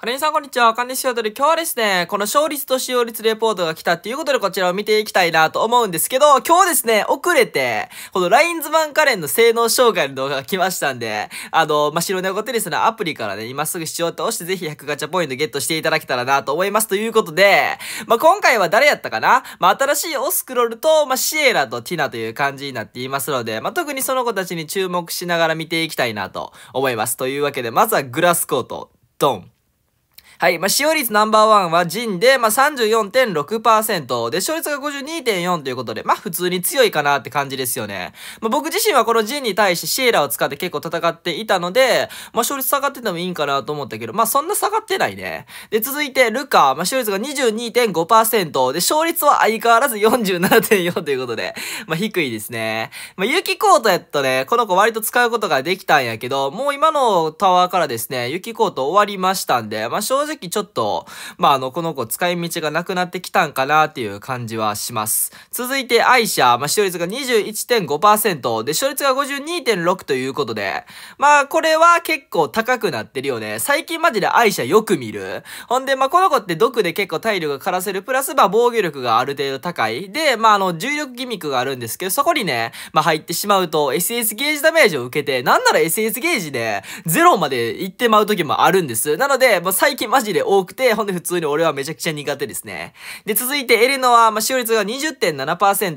はレみさん、こんにちは。カんでしようと今日はですね、この勝率と使用率レポートが来たっていうことでこちらを見ていきたいなと思うんですけど、今日ですね、遅れて、このラインズマンカレンの性能障害の動画が来ましたんで、あの、ま白猫テニスのアプリからね、今すぐ視聴と押してぜひ100ガチャポイントゲットしていただけたらなと思いますということで、まあ、今回は誰やったかなまあ、新しいオスクロールと、まシエラとティナという感じになっていますので、ま特にその子たちに注目しながら見ていきたいなと思います。というわけで、まずはグラスコート、ドン。はい。まあ、使用率ナンバーワンはジンで、まあ、34.6%。で、勝率が52.4ということで、まあ、普通に強いかなって感じですよね。まあ、僕自身はこのジンに対してシエラを使って結構戦っていたので、まあ、勝率下がっててもいいんかなと思ったけど、まあ、そんな下がってないね。で、続いて、ルカ、まあ、使用率が22.5%。で、勝率は相変わらず47.4ということで、まあ、低いですね。まあ、雪コートやったね、この子割と使うことができたんやけど、もう今のタワーからですね、雪コート終わりましたんで、まあ、正直ちょっと、まあ、あの、この子使い道がなくなってきたんかなっていう感じはします。続いて、愛車、まあ、視聴率が21.5%、で、視聴率が52.6ということで、まあ、これは結構高くなってるよね。最近マジで愛車よく見る。ほんで、まあ、この子って毒で結構体力が枯らせる、プラス、まあ、防御力がある程度高い。で、まあ、あの、重力ギミックがあるんですけど、そこにね、まあ、入ってしまうと、SS ゲージダメージを受けて、なんなら SS ゲージで、0まで行ってまう時もあるんです。なので、まあ、最近ママジで多くて、ほんで普通に俺はめちゃくちゃ苦手ですね。で、続いてエレノは、まあ、勝率が20.7%、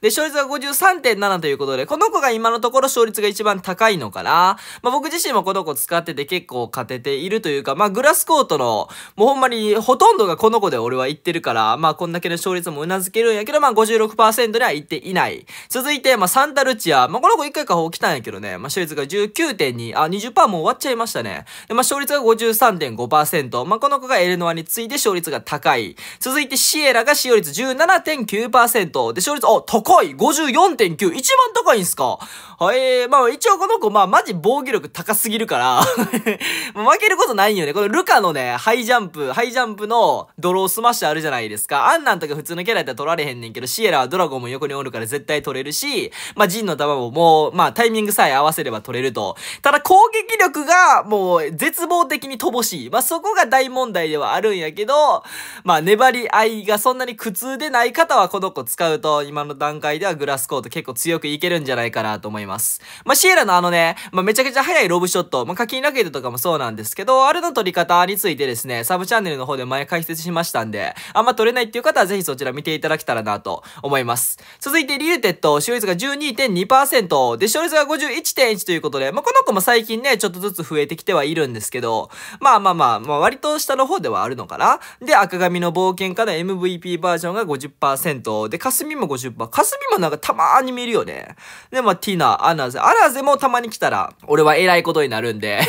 で、勝率が53.7ということで、この子が今のところ勝率が一番高いのかな。まあ、僕自身もこの子使ってて結構勝てているというか、まあ、グラスコートの、もうほんまにほとんどがこの子で俺は行ってるから、まあ、こんだけの勝率もうなずけるんやけど、まあ56%には行っていない。続いて、まあ、サンタルチア。まあ、この子一回か方来たんやけどね、まあ、勝率が19.2、あ、20%もう終わっちゃいましたね。で、まあ、勝率が53.5%。ト。まあ、この子がエルノアについて勝率が高い。続いてシエラが使用率17.9%。で、勝率、あ、高い !54.9! 一番高いんすかはい、まあ、一応この子、まあ、マジ防御力高すぎるから 負けることないんよね。このルカのね、ハイジャンプ、ハイジャンプのドロースマッシュあるじゃないですか。あんなんとか普通のキャラやったら取られへんねんけど、シエラはドラゴンも横におるから絶対取れるし、まあ、ジンの弾ももう、まあ、タイミングさえ合わせれば取れると。ただ攻撃力がもう絶望的に乏しい。まあ、そこが大問題ではあるんやけど、まあ粘り合いがそんなに苦痛でない方はこの子使うと、今の段階ではグラスコート結構強くいけるんじゃないかなと思います。まあシエラのあのね、まあめちゃくちゃ早いロブショット、まあ課金ラケットとかもそうなんですけど、あれの取り方についてですね、サブチャンネルの方で前解説しましたんで、あんま取れないっていう方はぜひそちら見ていただけたらなと思います。続いてリューテッド、使用率が12.2%、で、勝率が51.1ということで、まあこの子も最近ね、ちょっとずつ増えてきてはいるんですけど、まあまあまあ、まあ割と下の方ではあるのかなで、赤髪の冒険家の MVP バージョンが50%。で、霞も50%。霞もなんかたまーに見るよね。で、まあ、ティナ、アナゼ。アナゼもたまに来たら、俺は偉いことになるんで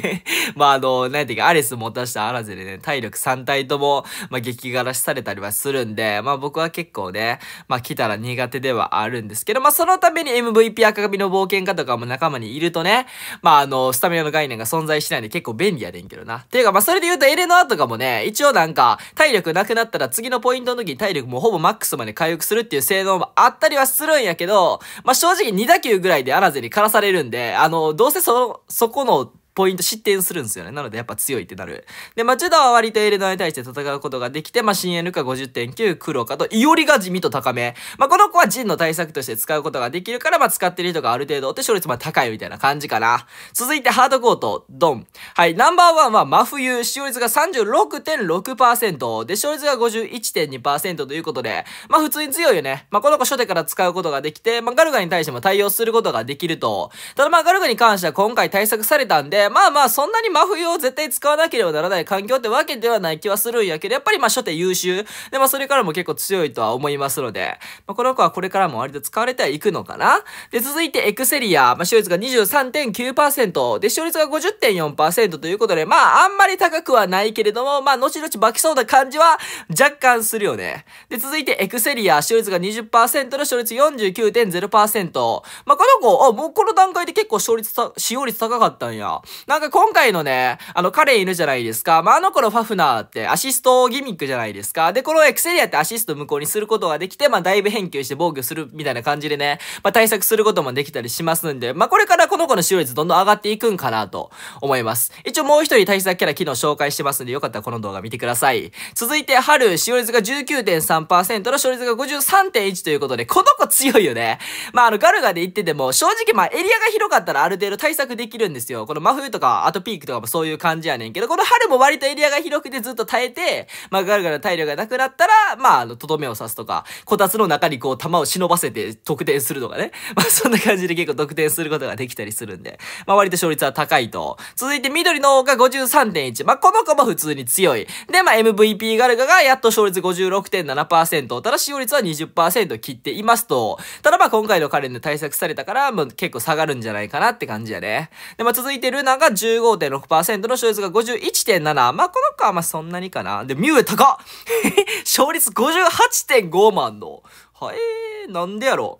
まあ、あの、なんていうか、アレス持たしたアナゼでね、体力3体とも、まあ、激らしされたりはするんで、まあ、僕は結構ね、まあ、来たら苦手ではあるんですけど、まあ、そのために MVP 赤髪の冒険家とかも仲間にいるとね、まあ、あの、スタミナの概念が存在しないんで結構便利やねんけどな。ていうか、まあ、それで言うとエレノアとかもね、一応なんか、体力なくなったら次のポイントの時に体力もほぼマックスまで回復するっていう性能もあったりはするんやけど、まあ、正直2打球ぐらいでアナゼに枯らされるんで、あの、どうせその、そこのポイント失点するんですよね。なのでやっぱ強いってなる。で、マチュダは割とエレナに対して戦うことができて、まあ、新 N か50.9、黒かと、イオリが地味と高め。まあ、この子はンの対策として使うことができるから、まあ、使ってる人がある程度おって勝率まあ高いみたいな感じかな。続いてハードコート、ドン。はい、ナンバーワンは真冬、使用率が36.6%、で、勝率が51.2%ということで、まあ、普通に強いよね。まあ、この子初手から使うことができて、まあ、ガルガに対しても対応することができると。ただまあ、ガルガに関しては今回対策されたんで、で、まあまあ、そんなに真冬を絶対使わなければならない環境ってわけではない気はするんやけど、やっぱりまあ、初手優秀。で、まあ、それからも結構強いとは思いますので、まあ、この子はこれからも割と使われてはいくのかな。で、続いてエクセリア、まあ、勝率が23.9%、で、勝率が50.4%ということで、まあ、あんまり高くはないけれども、まあ、後々化けそうな感じは若干するよね。で、続いてエクセリア、勝率が20%の勝率49.0%。まあ、この子、あ、もうこの段階で結構勝率、使用率高かったんや。なんか今回のね、あの、彼いるじゃないですか。まあ、あの頃ファフナーってアシストギミックじゃないですか。で、このエクセリアってアシスト無効にすることができて、まあ、だいぶ返球して防御するみたいな感じでね、まあ、対策することもできたりしますんで、まあ、これからこの子の使用率どんどん上がっていくんかなと思います。一応もう一人対策キャラ機能紹介してますんで、よかったらこの動画見てください。続いて、春、使用率が19.3%の勝率が53.1ということで、この子強いよね。まあ、あの、ガルガで言ってても、正直まエリアが広かったらある程度対策できるんですよ。このマフ冬とか、あとピークとかもそういう感じやねんけど、この春も割とエリアが広くてずっと耐えて、まあ、ガルガル体力がなくなったら、まあ、あの、とどめを刺すとか、こたつの中にこう、弾を忍ばせて得点するとかね。まあ、そんな感じで結構得点することができたりするんで、まあ、割と勝率は高いと。続いて、緑の王が53.1。まあ、この子も普通に強い。で、まあ、MVP ガルガがやっと勝率56.7%、ただ使用率は20%切っていますと。ただまあ、今回のカレンで対策されたから、もう結構下がるんじゃないかなって感じやね。で、まあ、続いてルナナが15.6%の勝率が51.7。まあ、この子はまあそんなにかな。で、ミュウエ高っ 勝率58.5万の。はえー、なんでやろう。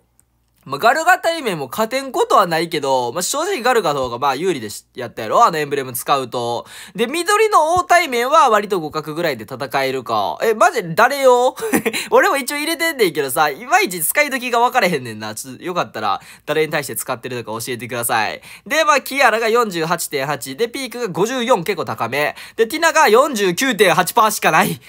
まあ、ガルガ対面も勝てんことはないけど、まあ、正直ガルガの方がまあ有利でし、やったやろあのエンブレム使うと。で、緑の大対面は割と互角ぐらいで戦えるか。え、マジ誰よ 俺も一応入れてんねんけどさ、いまいち使い時が分からへんねんな。ちょっとよかったら、誰に対して使ってるのか教えてください。で、まあ、キアラが48.8。で、ピークが54結構高め。で、ティナが49.8%しかない。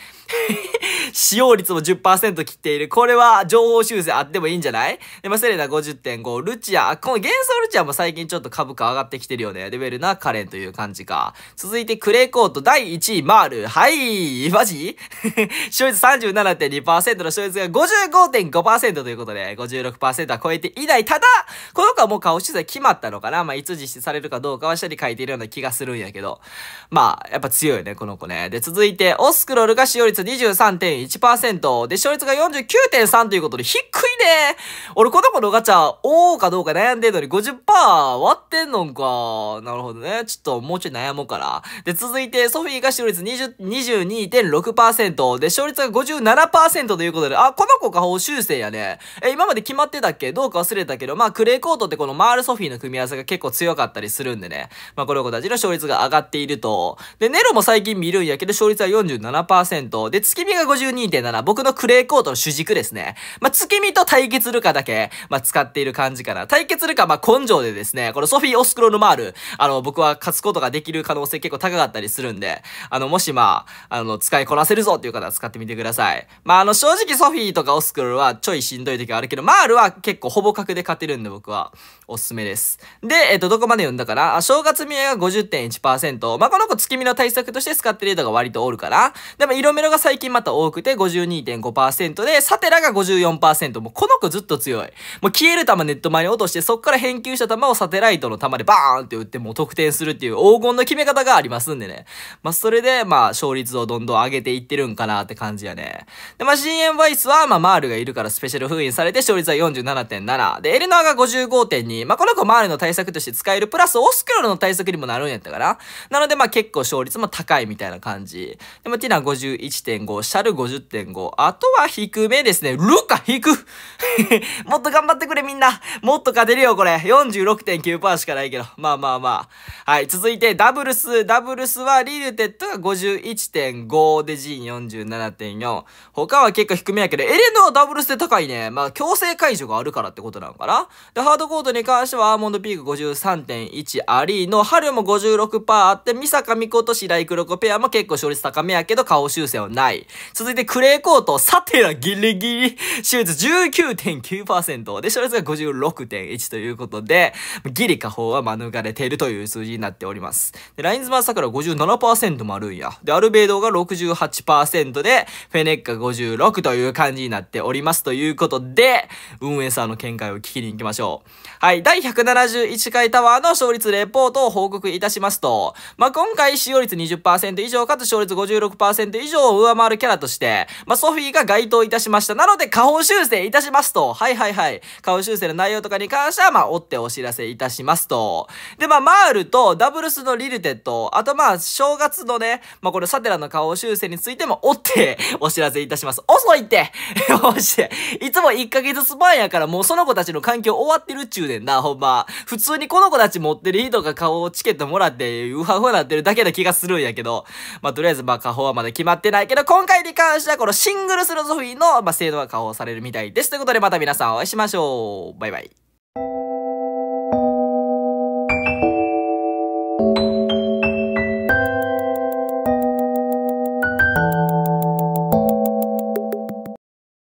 使用率も10%切っている。これは情報修正あってもいいんじゃないで、まあ、セレナ50.5、ルチア、この幻想ルチアも最近ちょっと株価上がってきてるよね。レベルなカレンという感じか。続いてクレーコート第1位、マール。はい、マジ使用 率37.2%の使用率が55.5%ということで、56%は超えていない。ただ、この子はもう顔取材決まったのかなまあ、いつ実施されるかどうかは下に書いているような気がするんやけど。まあ、やっぱ強いよね、この子ね。で、続いて、オスクロールが使用率23.4%。1で、勝率が49.3ということで、低いね俺この子のガチャ、おかどうか悩んでるのに50%割ってんのか。なるほどね。ちょっともうちょい悩もうかな。で、続いて、ソフィーが勝率22.6%。で、勝率が57%ということで、あ、この子が補修生やね。え、今まで決まってたっけどうか忘れたけど、まあ、クレーコートってこのマールソフィーの組み合わせが結構強かったりするんでね。まあ、この子たちの勝率が上がっていると。で、ネロも最近見るんやけど、勝率は47%。で、月見が50 1 2 7僕のクレーコートの主軸ですね。まあ、月見と対決ルカだけ、まあ、使っている感じかな。対決ルカ、まあ、根性でですね、このソフィー・オスクロルマール、あの、僕は勝つことができる可能性結構高かったりするんで、あの、もしまあ、あの、使いこなせるぞっていう方は使ってみてください。まあ、あの、正直ソフィーとかオスクロルはちょいしんどい時はあるけど、マールは結構ほぼ角で勝てるんで僕は、おすすめです。で、えっと、どこまで読んだかな正月見合いが50.1%。まあ、この子月見の対策として使ってる人が割とおるから、でも色メロが最近また多くて52.5%で、サテラが54%。もうこの子ずっと強い。もう消える球ネット前に落として、そっから返球した球をサテライトの球でバーンって打ってもう得点するっていう黄金の決め方がありますんでね。まあ、それで、まあ、勝率をどんどん上げていってるんかなって感じやね。で、まあ、CM バイスは、まあ、マールがいるからスペシャル封印されて、勝率は47.7。で、エレナアが55.2。まあ、この子マールの対策として使える。プラス、オスクロルの対策にもなるんやったかな。なので、まあ、結構勝率も高いみたいな感じ。で、まあ、ティナ51.5、シャル5 50.5。あとは低めですね。ルカ低もっと頑張ってくれみんな。もっと勝てるよこれ。46.9%しかないけど。まあまあまあ。はい。続いてダブルス。ダブルスはリルテッドが51.5でジーン47.4。他は結構低めやけど、エレンはダブルスで高いね。まあ強制解除があるからってことなのかな。で、ハードコートに関してはアーモンドピーク53.1ありの、春も56%あって、三坂美子と白井黒子ペアも結構勝率高めやけど、顔修正はない。続いてクレーコート、サテラギリギリ、手術19.9%で、勝率が56.1ということで、ギリ下方は免れているという数字になっております。で、ラインズマンラ57%もあるんや。で、アルベイドが68%で、フェネッカ56という感じになっておりますということで、運営さんの見解を聞きに行きましょう。はい、第171回タワーの勝率レポートを報告いたしますと、まあ、今回使用率20%以上かつ勝率56%以上を上回るキャラとして、して、まあ、ソフィーが該当いたしました。なので、下方修正いたしますと。はいはいはい。下方修正の内容とかに関しては、まあ、追ってお知らせいたしますと。で、まあ、マールとダブルスのリルテッド、あとまあ、正月のね、まあ、これサテラの下方修正についても追ってお知らせいたします。遅いってよし。いつも1ヶ月スパンやから、もうその子たちの環境終わってるっちゅうねんな、ほんま。普通にこの子たち持ってる人が顔をチケットもらって、うはうはなってるだけな気がするんやけど。まあ、とりあえずまあ、下方はまだ決まってないけど、今回に関関してはこのシングルスロゾフィーの、ま制度が下放されるみたいです。ということでまた皆さんお会いしましょう。バイバイ。